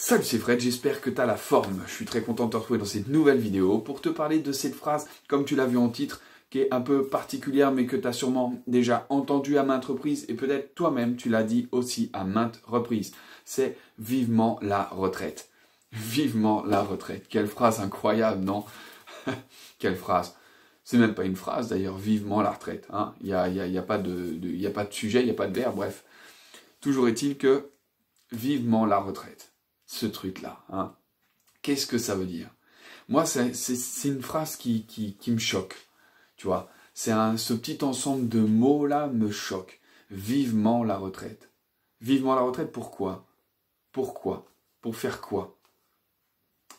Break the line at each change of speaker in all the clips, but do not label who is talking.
Salut, c'est Fred, j'espère que tu as la forme. Je suis très content de te retrouver dans cette nouvelle vidéo pour te parler de cette phrase, comme tu l'as vu en titre, qui est un peu particulière, mais que tu sûrement déjà entendu à maintes reprises, et peut-être toi-même tu l'as dit aussi à maintes reprises. C'est vivement la retraite. Vivement la retraite. Quelle phrase incroyable, non Quelle phrase. C'est même pas une phrase d'ailleurs, vivement la retraite. Hein. Il n'y a, y a, pas de, a pas de sujet, il n'y a pas de verbe, bref. Toujours est-il que vivement la retraite ce truc-là. Hein. Qu'est-ce que ça veut dire Moi, c'est une phrase qui, qui, me choque, tu vois. C'est ce petit ensemble de mots-là me choque. Vivement la retraite. Vivement la retraite, pourquoi Pourquoi Pour faire quoi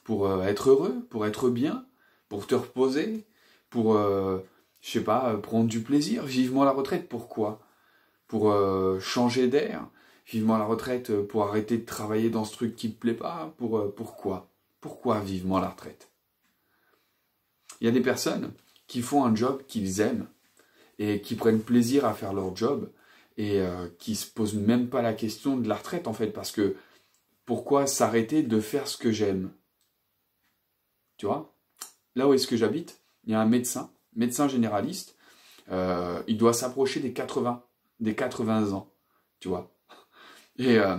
Pour euh, être heureux Pour être bien Pour te reposer Pour, euh, je sais pas, euh, prendre du plaisir Vivement la retraite, pourquoi Pour changer d'air vivement la retraite euh, pour arrêter de travailler dans ce truc qui ne plaît pas pour, euh, Pourquoi Pourquoi vivement la retraite Il y a des personnes qui font un job qu'ils aiment et qui prennent plaisir à faire leur job et qui euh, qui se posent même pas la question de la retraite en fait parce que pourquoi s'arrêter de faire ce que j'aime Tu vois Là où est-ce que j'habite, il y a un médecin, médecin généraliste, il doit s'approcher des 80, des 80 ans, tu vois. Et euh,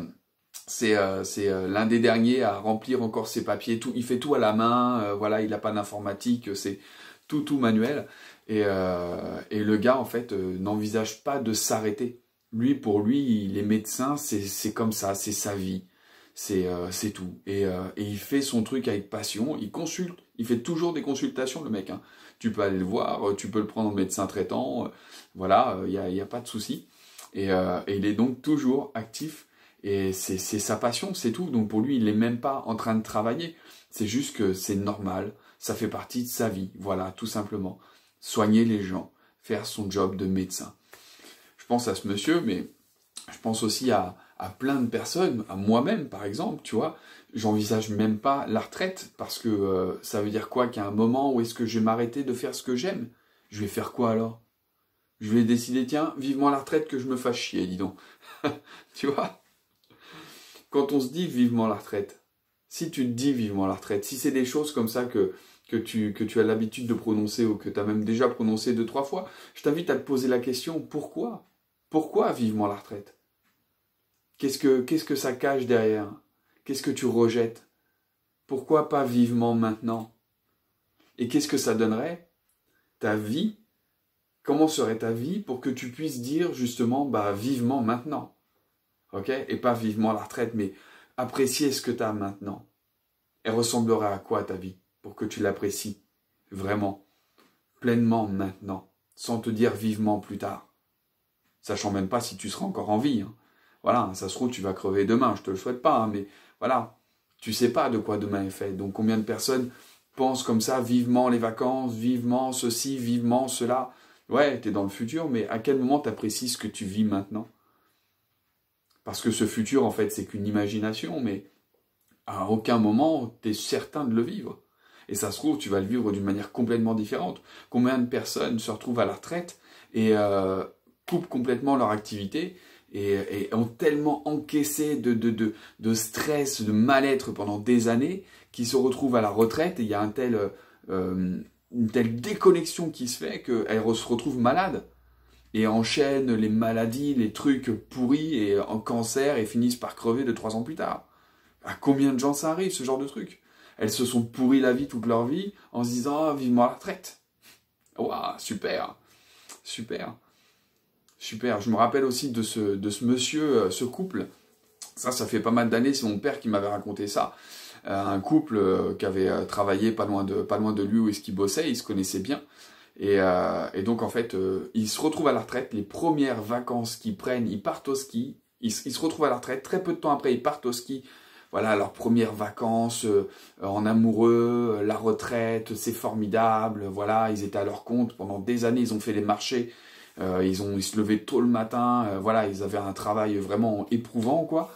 c'est euh, euh, l'un des derniers à remplir encore ses papiers. Tout, il fait tout à la main, voilà, il n'a pas d'informatique, c'est tout, tout manuel. Et, et le gars, en fait, n'envisage pas de s'arrêter. Lui, pour lui, les médecins, médecin, c'est comme ça, c'est sa vie c'est tout. Et, et, il fait son truc avec passion, il consulte, il fait toujours des consultations, le mec. Hein. Tu peux aller le voir, tu peux le prendre en médecin traitant, voilà, il n'y a, y a, pas de souci. Et, et, il est donc toujours actif et c'est sa passion, c'est tout. Donc pour lui, il n'est même pas en train de travailler. C'est juste que c'est normal, ça fait partie de sa vie. Voilà, tout simplement. Soigner les gens, faire son job de médecin. Je pense à ce monsieur, mais je pense aussi à, à plein de personnes, à moi-même par exemple, tu vois. J'envisage même pas la retraite parce que euh, ça veut dire quoi Qu'à un moment où est-ce que je vais m'arrêter de faire ce que j'aime Je vais faire quoi alors Je vais décider, tiens, vivement la retraite que je me fasse chier, dis donc. tu vois quand on se dit vivement la retraite, si tu te dis vivement la retraite, si c'est des choses comme ça que, que, tu, as l'habitude de prononcer ou que tu as même déjà prononcé deux, trois fois, je t'invite à te poser la question pourquoi Pourquoi vivement la retraite Qu'est-ce que ça cache derrière Qu'est-ce que tu rejettes Pourquoi pas vivement maintenant Et qu'est-ce que ça donnerait Ta vie Comment serait ta vie pour que tu puisses dire justement bah vivement maintenant ok Et pas vivement la retraite, mais apprécier ce que tu as maintenant. Elle ressemblera à quoi ta vie pour que tu l'apprécies vraiment, pleinement maintenant, sans te dire vivement plus tard Sachant même pas si tu seras encore en vie. Hein. Voilà, ça se trouve, tu vas crever demain, je te le souhaite pas, hein, mais voilà, tu sais pas de quoi demain est fait. Donc combien de personnes pensent comme ça, vivement les vacances, vivement ceci, vivement cela Ouais, tu es dans le futur, mais à quel moment tu apprécies ce que tu vis maintenant parce que ce futur, en fait, c'est qu'une imagination, mais à aucun moment, tu es certain de le vivre. Et ça se trouve, tu vas le vivre d'une manière complètement différente. Combien de personnes se retrouvent à la retraite et euh, coupent complètement leur activité et, ont tellement encaissé de, stress, de mal-être pendant des années, qu'ils se retrouvent à la retraite et il y a euh, une telle déconnexion qui se fait qu'elles se retrouvent malades et enchaînent les maladies, les trucs pourris et en cancer et finissent par crever de trois ans plus tard. À combien de gens ça arrive, ce genre de truc Elles se sont pourries la vie toute leur vie en se disant "Vive ah, vivement la retraite. Waouh, super, super, super. Je me rappelle aussi de ce, de ce monsieur, euh, ce couple. Ça, ça fait pas mal d'années, c'est mon père qui m'avait raconté ça. Euh, un couple euh, qui avait travaillé pas loin de, pas loin de lui où est-ce qu'il bossait, il se connaissait bien. Euh, et, donc, en fait, euh, ils se retrouvent à la retraite. Les premières vacances qu'ils prennent, ils partent au ski. Ils, se retrouvent à la retraite. Très peu de temps après, ils partent au ski. Voilà, leurs premières vacances euh, en amoureux, la retraite, c'est formidable. Voilà, ils étaient à leur compte pendant des années. Ils ont fait les marchés. ils, ont, se levaient tôt le matin. voilà, ils avaient un travail vraiment éprouvant, quoi.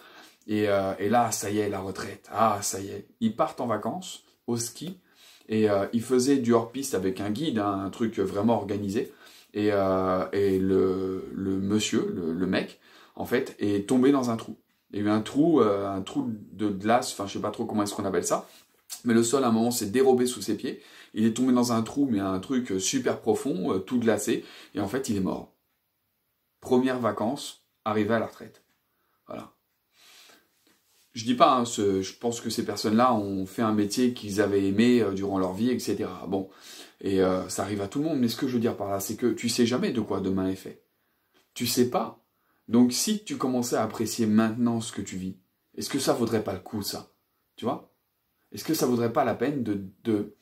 et là, ça y est, la retraite. Ah, ça y est. Ils partent en vacances au ski et euh, il faisait du hors-piste avec un guide, hein, un truc vraiment organisé. Et, euh, le, monsieur, le, mec, en fait, est tombé dans un trou. Il y a eu un trou, euh, un trou de glace, enfin je sais pas trop comment est-ce qu'on appelle ça, mais le sol à un moment s'est dérobé sous ses pieds. Il est tombé dans un trou, mais un truc super profond, tout glacé, et en fait il est mort. Première vacances, arrivé à la retraite. Voilà je dis pas, hein, je pense que ces personnes-là ont fait un métier qu'ils avaient aimé euh, durant leur vie, etc. Bon, et euh, ça arrive à tout le monde. Mais ce que je veux dire par là, c'est que tu sais jamais de quoi demain est fait. Tu sais pas. Donc si tu commençais à apprécier maintenant ce que tu vis, est-ce que ça vaudrait pas le coup, ça Tu vois Est-ce que ça vaudrait pas la peine de, de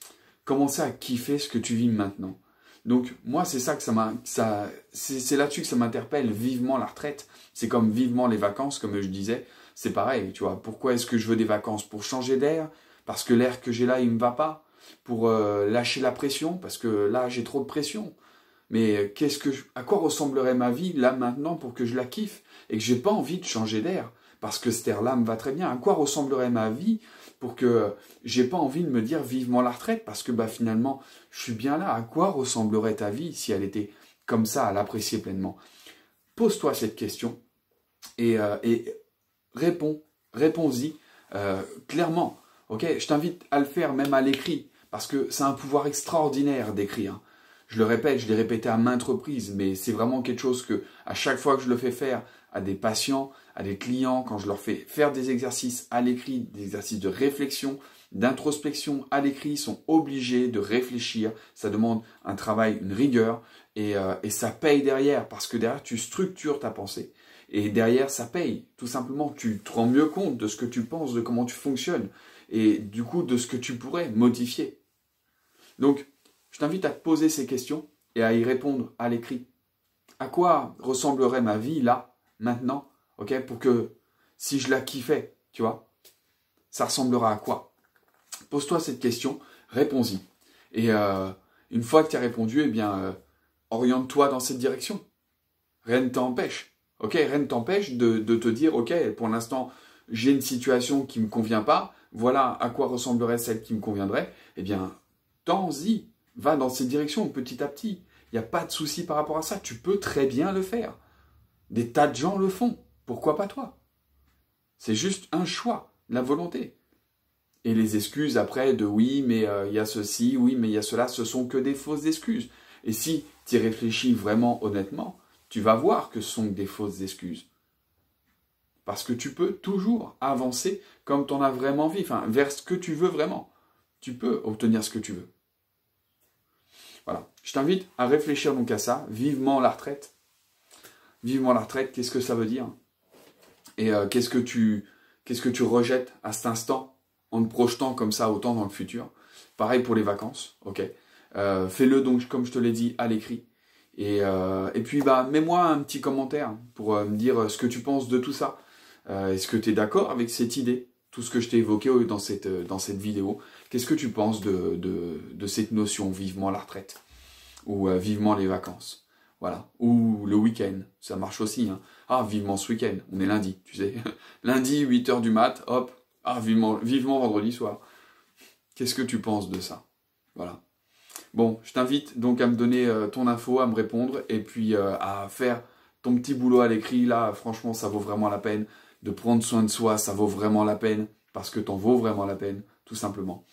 commencer à kiffer ce que tu vis maintenant donc moi c'est ça que ça m'a ça c'est là-dessus que ça m'interpelle vivement la retraite, c'est comme vivement les vacances comme je disais, c'est pareil, tu vois. Pourquoi est-ce que je veux des vacances Pour changer d'air Parce que l'air que j'ai là, il me va pas Pour euh, lâcher la pression Parce que là, j'ai trop de pression. Mais qu'est-ce que à quoi ressemblerait ma vie là maintenant pour que je la kiffe et que j'ai pas envie de changer d'air parce que cet air-là me va très bien. À quoi ressemblerait ma vie pour que j'ai pas envie de me dire vivement la retraite parce que bah finalement je suis bien là. À quoi ressemblerait ta vie si elle était comme ça à l'apprécier pleinement Pose-toi cette question et euh, réponds, réponds-y euh, clairement. Ok, je t'invite à le faire même à l'écrit, parce que c'est un pouvoir extraordinaire d'écrire. Hein. Je le répète, je l'ai répété à maintes reprises, mais c'est vraiment quelque chose que à chaque fois que je le fais faire à des patients, à des clients, quand je leur fais faire des exercices à l'écrit, des exercices de réflexion, d'introspection à l'écrit, ils sont obligés de réfléchir. Ça demande un travail, une rigueur, et, euh, et ça paye derrière, parce que derrière, tu structures ta pensée. Et derrière, ça paye. Tout simplement, tu te rends mieux compte de ce que tu penses, de comment tu fonctionnes, et du coup de ce que tu pourrais modifier. Donc, je t'invite à te poser ces questions et à y répondre à l'écrit. À quoi ressemblerait ma vie là, maintenant, ok, pour que si je la kiffais, tu vois, ça ressemblera à quoi Pose-toi cette question, réponds-y. Et euh, une fois que tu as répondu, eh bien, euh, oriente-toi dans cette direction. Rien ne t'empêche. Ok, rien ne t'empêche de, te dire, ok, pour l'instant, j'ai une situation qui ne me convient pas, voilà à quoi ressemblerait celle qui me conviendrait. Eh bien, tends-y, va dans cette direction petit à petit. Il n'y a pas de souci par rapport à ça, tu peux très bien le faire. Des tas de gens le font, pourquoi pas toi C'est juste un choix, la volonté. Et les excuses après de oui, mais euh, il y a ceci, oui, mais il y a cela, ce sont que des fausses excuses. Et si tu réfléchis vraiment honnêtement, tu vas voir que ce sont des fausses excuses. Parce que tu peux toujours avancer comme tu en as vraiment envie, enfin, vers ce que tu veux vraiment. Tu peux obtenir ce que tu veux. Voilà. Je t'invite à réfléchir donc à ça, vivement la retraite. Vivement la retraite, qu'est-ce que ça veut dire Et euh, qu'est-ce que tu qu'est-ce que tu rejettes à cet instant en te projetant comme ça autant dans le futur Pareil pour les vacances, ok euh, Fais-le donc, comme je te l'ai dit, à l'écrit. Et, euh, et puis, bah, mets-moi un petit commentaire pour euh, me dire euh, ce que tu penses de tout ça. Euh, Est-ce que tu es d'accord avec cette idée Tout ce que je t'ai évoqué euh, dans cette, dans cette vidéo. Qu'est-ce que tu penses de, de, de, cette notion vivement la retraite Ou vivement les vacances Voilà. Ou le week-end. Ça marche aussi. Hein. Ah, vivement ce week-end. On est lundi, tu sais. lundi, 8h du mat, hop. Ah, vivement, vivement vendredi soir. Qu'est-ce que tu penses de ça Voilà. Bon, je t'invite donc à me donner euh, ton info, à me répondre et puis euh, à faire ton petit boulot à l'écrit. Là, franchement, ça vaut vraiment la peine de prendre soin de soi, ça vaut vraiment la peine parce que t'en vaut vraiment la peine, tout simplement.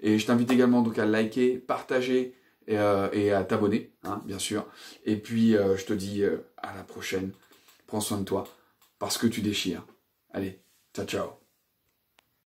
Et je t'invite également donc à liker, partager et, euh, à t'abonner, hein, bien sûr. Et puis je te dis à la prochaine. Prends soin de toi parce que tu déchires. Allez, ciao ciao.